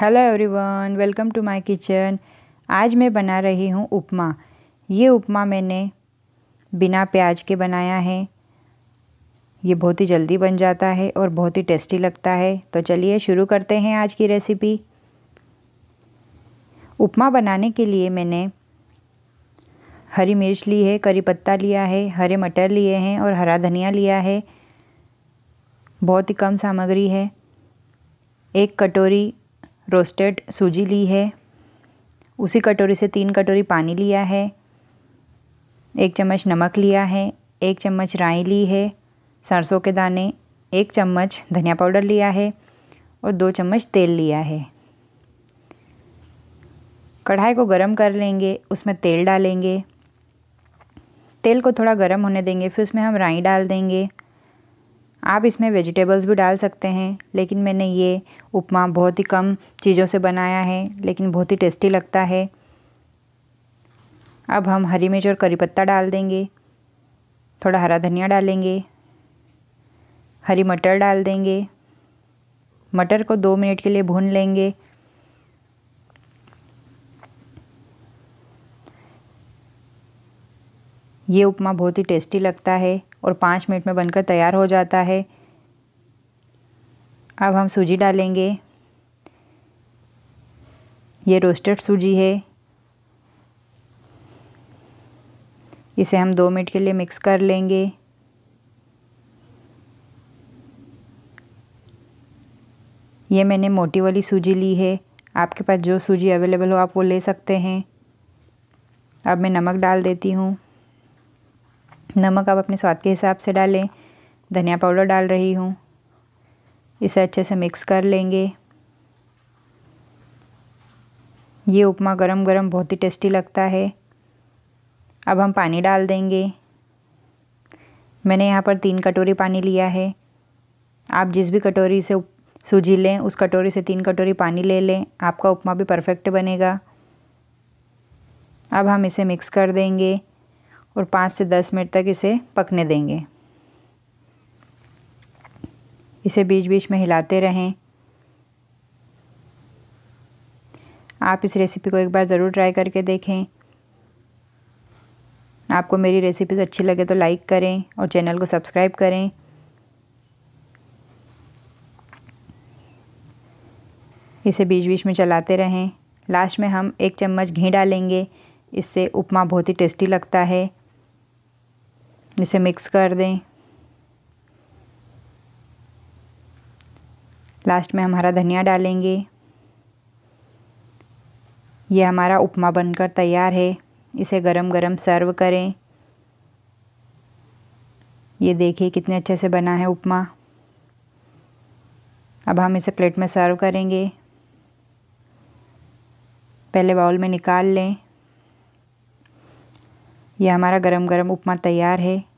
Hello everyone welcome to my kitchen आज मैं बना रही हूँ उपमा ये उपमा मैंने बिना प्याज के बनाया है ये बहुत ही जल्दी बन जाता है और बहुत ही टेस्टी लगता है तो चलिए शुरू करते हैं आज की रेसिपी उपमा बनाने के लिए मैंने हरी मिर्च ली है करी पत्ता लिया है हरे मटर लिए हैं और हरा धनिया लिया है बहुत ही कम सामग्री है एक कटोरी रोस्टेड सूजी ली है उसी कटोरी से तीन कटोरी पानी लिया है एक चम्मच नमक लिया है एक चम्मच राई ली है सरसों के दाने एक चम्मच धनिया पाउडर लिया है और दो चम्मच तेल लिया है कढ़ाई को गरम कर लेंगे उसमें तेल डालेंगे तेल को थोड़ा गरम होने देंगे फिर उसमें हम राई डाल देंगे आप इसमें वेजिटेबल्स भी डाल सकते हैं लेकिन मैंने ये उपमा बहुत ही कम चीज़ों से बनाया है लेकिन बहुत ही टेस्टी लगता है अब हम हरी मिर्च और करी पत्ता डाल देंगे थोड़ा हरा धनिया डालेंगे हरी मटर डाल देंगे मटर को दो मिनट के लिए भून लेंगे ये उपमा बहुत ही टेस्टी लगता है और पाँच मिनट में बनकर तैयार हो जाता है अब हम सूजी डालेंगे ये रोस्टेड सूजी है इसे हम दो मिनट के लिए मिक्स कर लेंगे ये मैंने मोटी वाली सूजी ली है आपके पास जो सूजी अवेलेबल हो आप वो ले सकते हैं अब मैं नमक डाल देती हूँ नमक आप अपने स्वाद के हिसाब से डालें धनिया पाउडर डाल रही हूँ इसे अच्छे से मिक्स कर लेंगे ये उपमा गरम गरम बहुत ही टेस्टी लगता है अब हम पानी डाल देंगे मैंने यहाँ पर तीन कटोरी पानी लिया है आप जिस भी कटोरी से सूजी लें उस कटोरी से तीन कटोरी पानी ले लें आपका उपमा भी परफेक्ट बनेगा अब हम इसे मिक्स कर देंगे और पाँच से दस मिनट तक इसे पकने देंगे इसे बीच बीच में हिलाते रहें आप इस रेसिपी को एक बार ज़रूर ट्राई करके देखें आपको मेरी रेसिपीज़ अच्छी लगे तो लाइक करें और चैनल को सब्सक्राइब करें इसे बीच बीच में चलाते रहें लास्ट में हम एक चम्मच घी डालेंगे इससे उपमा बहुत ही टेस्टी लगता है इसे मिक्स कर दें लास्ट में हमारा धनिया डालेंगे ये हमारा उपमा बनकर तैयार है इसे गरम गरम सर्व करें ये देखिए कितने अच्छे से बना है उपमा अब हम इसे प्लेट में सर्व करेंगे पहले बाउल में निकाल लें यह हमारा गरम गरम उपमा तैयार है।